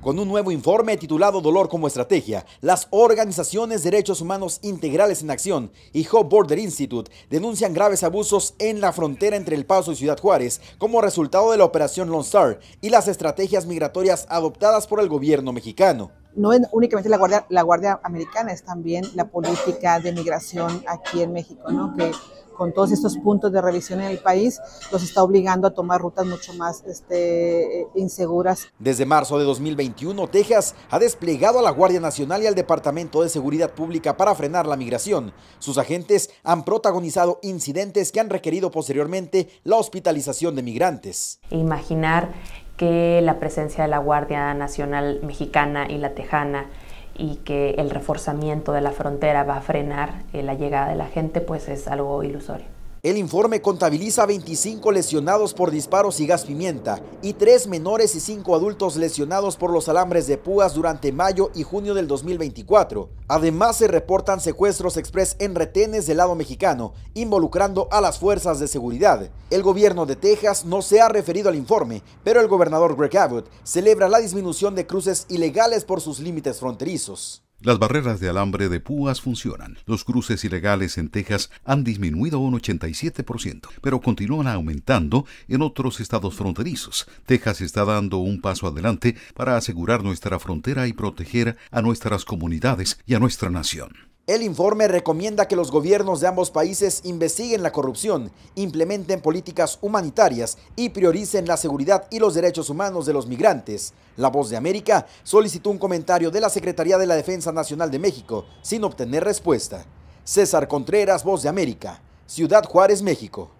Con un nuevo informe titulado Dolor como Estrategia, las organizaciones Derechos Humanos Integrales en Acción y Hope Border Institute denuncian graves abusos en la frontera entre El Paso y Ciudad Juárez como resultado de la operación Lone Star y las estrategias migratorias adoptadas por el gobierno mexicano no es únicamente la Guardia, la Guardia Americana, es también la política de migración aquí en México, que con todos estos puntos de revisión en el país los está obligando a tomar rutas mucho más este, eh, inseguras. Desde marzo de 2021, Texas ha desplegado a la Guardia Nacional y al Departamento de Seguridad Pública para frenar la migración. Sus agentes han protagonizado incidentes que han requerido posteriormente la hospitalización de migrantes. E imaginar que la presencia de la Guardia Nacional Mexicana y la Tejana y que el reforzamiento de la frontera va a frenar eh, la llegada de la gente, pues es algo ilusorio. El informe contabiliza 25 lesionados por disparos y gas pimienta y 3 menores y 5 adultos lesionados por los alambres de púas durante mayo y junio del 2024. Además se reportan secuestros express en retenes del lado mexicano, involucrando a las fuerzas de seguridad. El gobierno de Texas no se ha referido al informe, pero el gobernador Greg Abbott celebra la disminución de cruces ilegales por sus límites fronterizos. Las barreras de alambre de púas funcionan. Los cruces ilegales en Texas han disminuido un 87%, pero continúan aumentando en otros estados fronterizos. Texas está dando un paso adelante para asegurar nuestra frontera y proteger a nuestras comunidades y a nuestra nación. El informe recomienda que los gobiernos de ambos países investiguen la corrupción, implementen políticas humanitarias y prioricen la seguridad y los derechos humanos de los migrantes. La Voz de América solicitó un comentario de la Secretaría de la Defensa Nacional de México sin obtener respuesta. César Contreras, Voz de América, Ciudad Juárez, México.